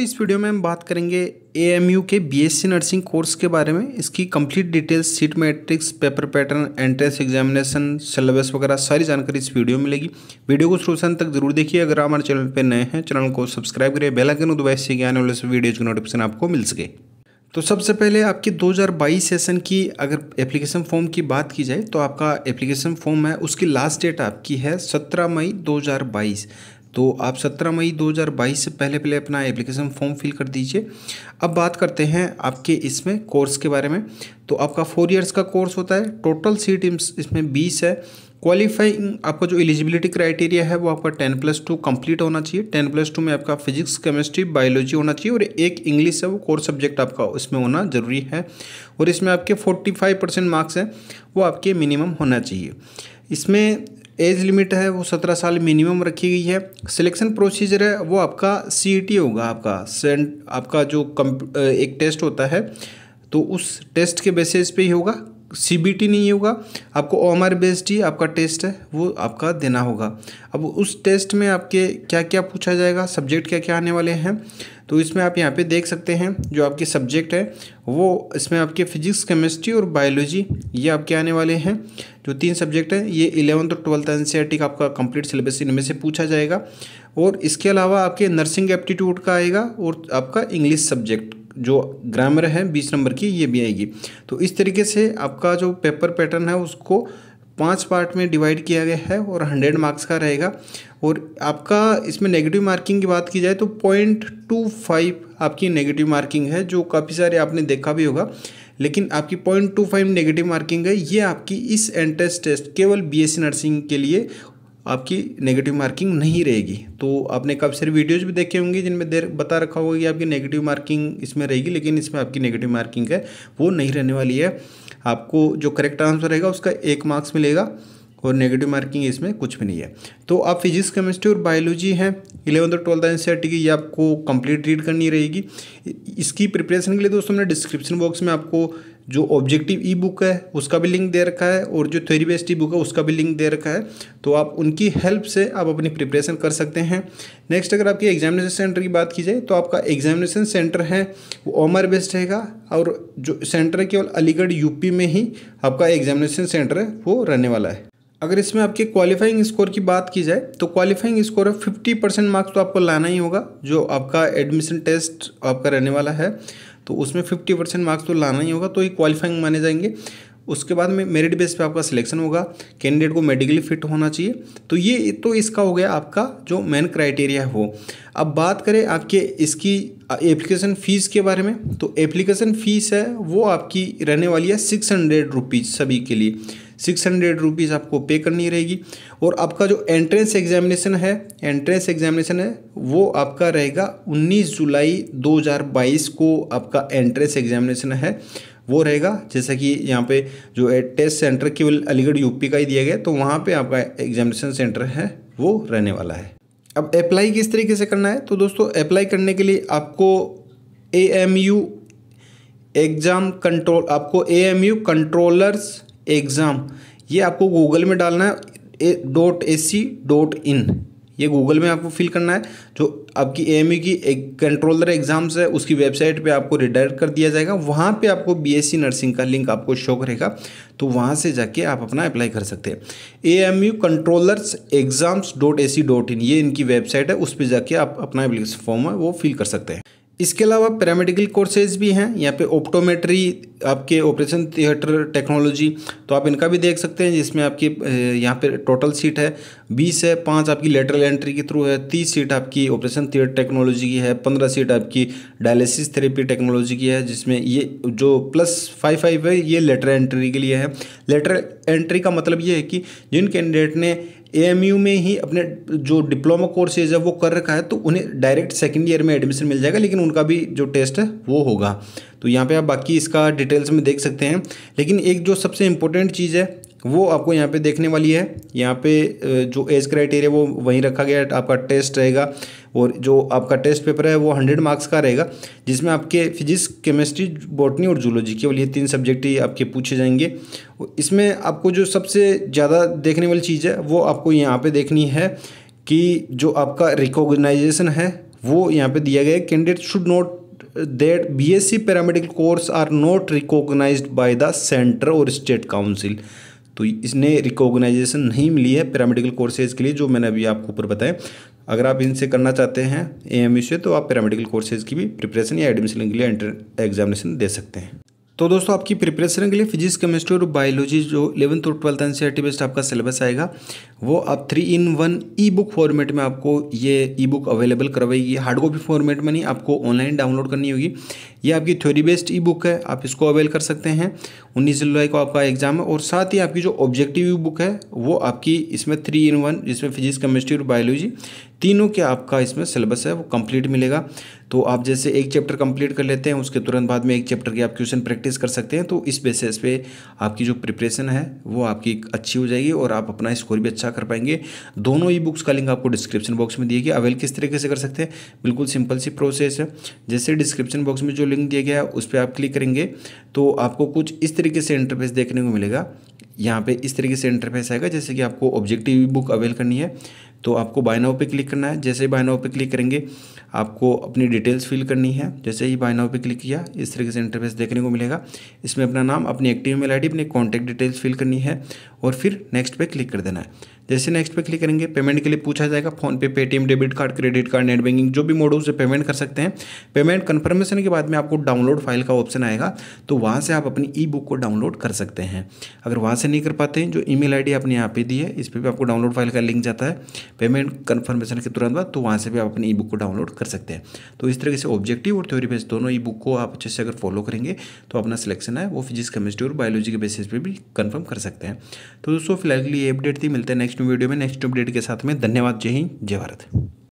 इस वीडियो में हम बात करेंगे ए के बी नर्सिंग कोर्स के बारे में इसकी complete details seat matrix paper pattern entrance examination syllabus वगैरह सारी जानकारी इस वीडियो में मिलेगी वीडियो को शुरू से तक जरूर देखिए अगर आप हमारे चैनल पर नए हैं चैनल को सब्सक्राइब करें बेल आइकन से आने वाले वीडियोज की नोटिफिकेशन आपको मिल सके तो सबसे पहले आपकी 2022 सेशन की अगर एप्लीकेशन फॉर्म की बात की जाए तो आपका एप्लीकेशन फॉर्म है उसकी लास्ट डेट आपकी है 17 मई 2022 तो आप 17 मई 2022 से पहले पहले अपना एप्लीकेशन फॉर्म फिल कर दीजिए अब बात करते हैं आपके इसमें कोर्स के बारे में तो आपका फोर इयर्स का कोर्स होता है टोटल सीट इसमें बीस है क्वालिफाइंग आपका जो एलिजिबिलिटी क्राइटेरिया है वो आपका टेन प्लस टू कम्प्लीट होना चाहिए टेन प्लस टू में आपका फिजिक्स केमिस्ट्री बायोलॉजी होना चाहिए और एक इंग्लिश है वो कोर सब्जेक्ट आपका उसमें होना ज़रूरी है और इसमें आपके फोर्टी फाइव परसेंट मार्क्स हैं वो आपके मिनिमम होना चाहिए इसमें एज लिमिट है वो सत्रह साल मिनिमम रखी गई है सिलेक्शन प्रोसीजर है वो आपका सी e होगा आपका सेंट आपका जो कम एक टेस्ट होता है तो उस टेस्ट के बेसिस पे ही होगा सी नहीं होगा आपको ओ बेस्ड ही आपका टेस्ट है वो आपका देना होगा अब उस टेस्ट में आपके क्या क्या पूछा जाएगा सब्जेक्ट क्या क्या आने वाले हैं तो इसमें आप यहाँ पे देख सकते हैं जो आपके सब्जेक्ट है वो इसमें आपके फिजिक्स केमिस्ट्री और बायोलॉजी ये आपके आने वाले हैं जो तीन सब्जेक्ट हैं ये इलेवंथ और ट्वेल्थ एन सी आपका कंप्लीट सिलेबस इनमें से पूछा जाएगा और इसके अलावा आपके नर्सिंग एप्टीट्यूड का आएगा और आपका इंग्लिश सब्जेक्ट जो ग्रामर है बीस नंबर की ये भी आएगी तो इस तरीके से आपका जो पेपर पैटर्न है उसको पांच पार्ट में डिवाइड किया गया है और हंड्रेड मार्क्स का रहेगा और आपका इसमें नेगेटिव मार्किंग की बात की जाए तो पॉइंट टू फाइव आपकी नेगेटिव मार्किंग है जो काफ़ी सारे आपने देखा भी होगा लेकिन आपकी point two five negative marking है ये आपकी इस एंट्रेंस टेस्ट केवल बीएससी नर्सिंग के लिए आपकी नेगेटिव मार्किंग नहीं रहेगी तो आपने काफ़ी सारी वीडियोज़ भी देखे होंगे जिनमें देर बता रखा होगा कि आपकी नेगेटिव मार्किंग इसमें रहेगी लेकिन इसमें आपकी नेगेटिव मार्किंग है वो नहीं रहने वाली है आपको जो करेक्ट आंसर रहेगा उसका एक मार्क्स मिलेगा और नेगेटिव मार्किंग इसमें कुछ भी नहीं है तो आप फिजिक्स केमिस्ट्री और बायोलॉजी हैं इलेवंथ और ट्वेल्थ एन सी की ये आपको कंप्लीट रीड करनी रहेगी इसकी प्रिपरेशन के लिए दोस्तों हमने डिस्क्रिप्शन बॉक्स में आपको जो ऑब्जेक्टिव ई बुक है उसका भी लिंक दे रखा है और जो थ्योरी बेस्ड ई बुक है उसका भी लिंक दे रखा है तो आप उनकी हेल्प से आप अपनी प्रिपरेशन कर सकते हैं नेक्स्ट अगर आपकी एग्जामिनेशन सेंटर की बात की जाए तो आपका एग्जामिनेशन सेंटर है वो ओमर बेस्ड रहेगा और जो सेंटर है केवल अलीगढ़ यूपी में ही आपका एग्जामिनेशन सेंटर है वो रहने वाला है अगर इसमें आपके क्वालिफाइंग स्कोर की बात की जाए तो क्वालिफाइंग स्कोर है फिफ्टी परसेंट मार्क्स तो आपको लाना ही होगा जो आपका एडमिशन टेस्ट आपका रहने वाला है तो उसमें फिफ्टी परसेंट मार्क्स तो लाना ही होगा तो ये क्वालिफाइंग माने जाएंगे उसके बाद में मेरिट बेस पे आपका सिलेक्शन होगा कैंडिडेट को मेडिकली फिट होना चाहिए तो ये तो इसका हो गया आपका जो मेन क्राइटेरिया है वो अब बात करें आपके इसकी एप्लीकेशन फ़ीस के बारे में तो एप्लीकेशन फ़ीस है वो आपकी रहने वाली है सिक्स हंड्रेड रुपीज़ सभी के लिए सिक्स हंड्रेड रुपीज़ आपको पे करनी रहेगी और आपका जो एंट्रेंस एग्जामिनेशन है एंट्रेंस एग्जामिनेशन है वो आपका रहेगा 19 जुलाई 2022 को आपका एंट्रेंस एग्जामिनेशन है वो रहेगा जैसा कि यहाँ पे जो है टेस्ट सेंटर केवल अलीगढ़ यूपी का ही दिया गया तो वहाँ पे आपका एग्जामिनेशन सेंटर है वो रहने वाला है अब अप्लाई किस तरीके से करना है तो दोस्तों अप्लाई करने के लिए आपको A M U exam control आपको A M U controllers exam ये आपको गूगल में डालना है dot A C dot in ये गूगल में आपको फिल करना है जो आपकी ए एम यू की एक कंट्रोलर एग्जाम्स है उसकी वेबसाइट पे आपको रिडायरेक्ट कर दिया जाएगा वहाँ पे आपको बीएससी नर्सिंग का लिंक आपको शो करेगा तो वहाँ से जाके आप अपना अप्लाई कर सकते हैं A M U controllers exams dot A C dot in ये इनकी वेबसाइट है उस पर जाके आप अपना एप्लीकेशन फॉर्म है वो फिल कर सकते हैं इसके अलावा पैरामेडिकल कोर्सेज भी हैं यहाँ पे ऑप्टोमेट्री आपके ऑपरेशन थिएटर टेक्नोलॉजी तो आप इनका भी देख सकते हैं जिसमें आपकी यहाँ पर टोटल सीट है बीस है पाँच आपकी लेटरल एंट्री के थ्रू है तीस सीट आपकी ऑपरेशन थिएटर टेक्नोलॉजी की है पंद्रह सीट आपकी डायलिसिस थेरेपी टेक्नोलॉजी की है जिसमें ये जो प्लस फाइव फाइव है ये लेटर एंट्री के लिए है लेटर एंट्री का मतलब ये है कि जिन कैंडिडेट ने ए में ही अपने जो डिप्लोमा कोर्सेज है वो कर रखा है तो उन्हें डायरेक्ट सेकेंड ईयर में एडमिशन मिल जाएगा लेकिन उनका भी जो टेस्ट है वो होगा तो यहाँ पे आप बाकी इसका डिटेल्स में देख सकते हैं लेकिन एक जो सबसे इम्पोर्टेंट चीज़ है वो आपको यहाँ पे देखने वाली है यहाँ पे जो एज क्राइटेरिया वो वहीं रखा गया है आपका टेस्ट रहेगा और जो आपका टेस्ट पेपर है वो हंड्रेड मार्क्स का रहेगा जिसमें आपके फिजिक्स केमिस्ट्री बॉटनी और जूलॉजी के ये तीन सब्जेक्ट ही आपके पूछे जाएंगे इसमें आपको जो सबसे ज़्यादा देखने वाली चीज़ है वो आपको यहाँ पर देखनी है कि जो आपका रिकॉग्नाइजेशन है वो यहाँ पे दिया गया है candidate should not that BSc e paramedical course are not recognized by the center or state council तो इसने रिकॉग्नाइजेशन नहीं मिली है पैरामेडिकल कोर्सेज के लिए जो मैंने अभी आपको ऊपर बताया अगर आप इनसे करना चाहते हैं ए e से तो आप पैरामेडिकल कोर्सेज की भी प्रिपरेशन या एडमिशन के लिए एग्जामिनेशन दे सकते हैं तो दोस्तों आपकी प्रिपरेशन के लिए फिजिक्स केमिस्ट्री और बायोलॉजी जो इलेवंथ और ट्वेल्थ एन सी बेस्ड आपका सिलेबस आएगा वो आप three in one e book format में आपको ये ई बुक अवेलेबल करवाएगी हार्ड कॉपी फॉर्मेट में नहीं आपको ऑनलाइन डाउनलोड करनी होगी ये आपकी थ्योरी बेस्ड ई बुक है आप इसको अवेल कर सकते हैं 19 जुलाई को आपका एग्जाम है और साथ ही आपकी जो ऑब्जेक्टिव बुक है वो आपकी इसमें थ्री इन वन जिसमें फिजिक्स केमिस्ट्री और बायोलॉजी तीनों के आपका इसमें सिलेबस है वो कंप्लीट मिलेगा तो आप जैसे एक चैप्टर कंप्लीट कर लेते हैं उसके तुरंत बाद में एक चैप्टर की आप क्वेश्चन प्रैक्टिस कर सकते हैं तो इस बेसिस पे आपकी जो प्रिपरेशन है वो आपकी अच्छी हो जाएगी और आप अपना स्कोर भी अच्छा कर पाएंगे दोनों ई बुक्स का लिंक आपको डिस्क्रिप्शन बॉक्स में दिए अवेल किस तरीके से कर सकते हैं बिल्कुल सिंपल सी प्रोसेस है जैसे डिस्क्रिप्शन बॉक्स में जो लिंक दिया गया है उस पर आप क्लिक करेंगे तो आपको कुछ इस तरीके तरीके से इंटरफेस देखने को मिलेगा यहाँ पे इस तरीके से इंटरफेस आएगा जैसे कि आपको ऑब्जेक्टिव बुक अवेल करनी है तो आपको बायनाओ पे क्लिक करना है जैसे ही बायनाओ पे क्लिक करेंगे आपको अपनी डिटेल्स फिल करनी है जैसे ही बायनाओ पे क्लिक किया इस तरीके से इंटरफेस देखने को मिलेगा इसमें अपना नाम अपनी एक्टिव मेल आई अपनी कॉन्टैक्ट डिटेल्स फिल करनी है और फिर नेक्स्ट पर क्लिक कर देना है जैसे नेक्स्ट पे क्लिक करेंगे पेमेंट के लिए पूछा जाएगा फोन पे Paytm debit card credit card net banking जो भी मोड हो उसे पेमेंट कर सकते हैं पेमेंट कन्फर्मेशन के बाद में आपको डाउनलोड फाइल का ऑप्शन आएगा तो वहाँ से आप अपनी ई बुक को डाउनलोड कर सकते हैं अगर वहाँ से नहीं कर पाते हैं जो ई मेल आपने यहाँ पे दी है इस पर भी आपको डाउनलोड फाइल का लिंक जाता है पेमेंट कन्फर्मेशन के तुरंत बाद तो वहाँ से भी आप अपनी ई बुक को डाउनलोड कर सकते हैं तो इस तरीके से ऑब्जेक्टिव और थ्योरी बेस दोनों ई बुक को आप अच्छे से अगर फॉलो करेंगे तो अपना सिलेक्शन है वो फिजिक्स केमिस्ट्री और बायोलॉजी के बेसिस पर भी कन्फर्म कर सकते हैं तो दोस्तों फिलहाल के लिए अपडेट थी मिलते हैं नेक्स्ट नेक्स्ट वीडियो में नेक्स्ट अपडेट के साथ में धन्यवाद जय हिंद जय भारत